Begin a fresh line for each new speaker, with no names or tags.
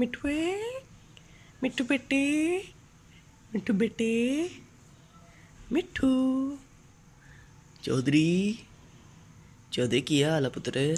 मिठुए मिट्टू बेटे मिट्टू बेटे मिट्टू
चौधरी चौधरी की हाल पुत्र